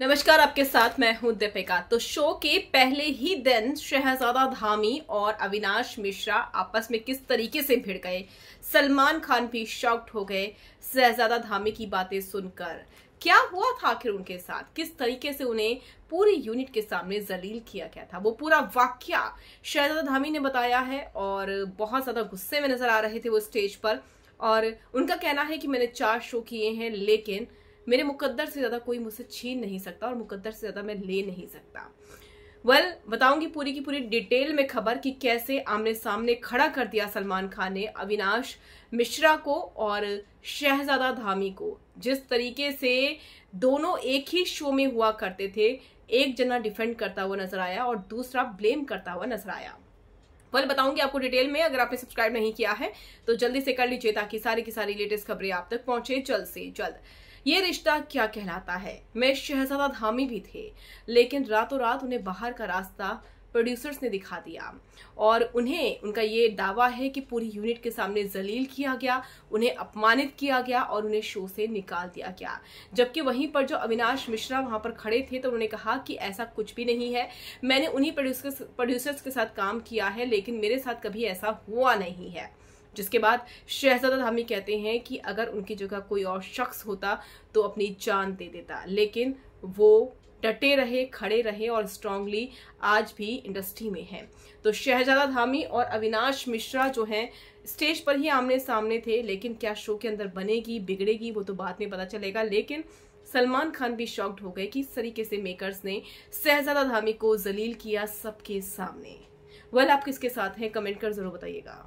नमस्कार आपके साथ मैं हूं दीपिका तो शो के पहले ही दिन शहजादा धामी और अविनाश मिश्रा आपस में किस तरीके से भिड़ गए सलमान खान भी शॉक्ड हो गए शहजादा धामी की बातें सुनकर क्या हुआ था आखिर उनके साथ किस तरीके से उन्हें पूरी यूनिट के सामने जलील किया गया था वो पूरा वाक्य शहजादा धामी ने बताया है और बहुत ज़्यादा गुस्से में नजर आ रहे थे वो स्टेज पर और उनका कहना है कि मैंने चार शो किए हैं लेकिन मेरे मुकद्दर से ज़्यादा कोई मुझसे छीन नहीं सकता और मुकद्दर से ज़्यादा मैं ले नहीं सकता वेल well, बताऊंगी पूरी की पूरी डिटेल में खबर कि कैसे आमने सामने खड़ा कर दिया सलमान खान ने अविनाश मिश्रा को और शहजादा धामी को जिस तरीके से दोनों एक ही शो में हुआ करते थे एक जना डिफेंड करता हुआ नजर आया और दूसरा ब्लेम करता हुआ नजर आया वेल well, बताऊंगी आपको डिटेल में अगर आपने सब्सक्राइब नहीं किया है तो जल्दी से कर लीजिए ताकि सारी की सारी लेटेस्ट खबरें आप तक पहुंचे जल्द से जल्द ये रिश्ता क्या कहलाता है मैं शहजादा धामी भी थे लेकिन रातों रात उन्हें बाहर का रास्ता प्रोड्यूसर्स ने दिखा दिया और उन्हें उनका ये दावा है कि पूरी यूनिट के सामने जलील किया गया उन्हें अपमानित किया गया और उन्हें शो से निकाल दिया गया जबकि वहीं पर जो अविनाश मिश्रा वहां पर खड़े थे तो उन्होंने कहा कि ऐसा कुछ भी नहीं है मैंने उन्हीं प्रोड्यूसर्स के साथ काम किया है लेकिन मेरे साथ कभी ऐसा हुआ नहीं है जिसके बाद शहजादा धामी कहते हैं कि अगर उनकी जगह कोई और शख्स होता तो अपनी जान दे देता लेकिन वो डटे रहे खड़े रहे और स्ट्रांगली आज भी इंडस्ट्री में हैं तो शहजादा धामी और अविनाश मिश्रा जो हैं स्टेज पर ही आमने सामने थे लेकिन क्या शो के अंदर बनेगी बिगड़ेगी वो तो बाद में पता चलेगा लेकिन सलमान खान भी शॉक्ड हो गए कि इस तरीके से मेकर्स ने शहजादा धामी को जलील किया सबके सामने वेल आप किसके साथ हैं कमेंट कर जरूर बताइएगा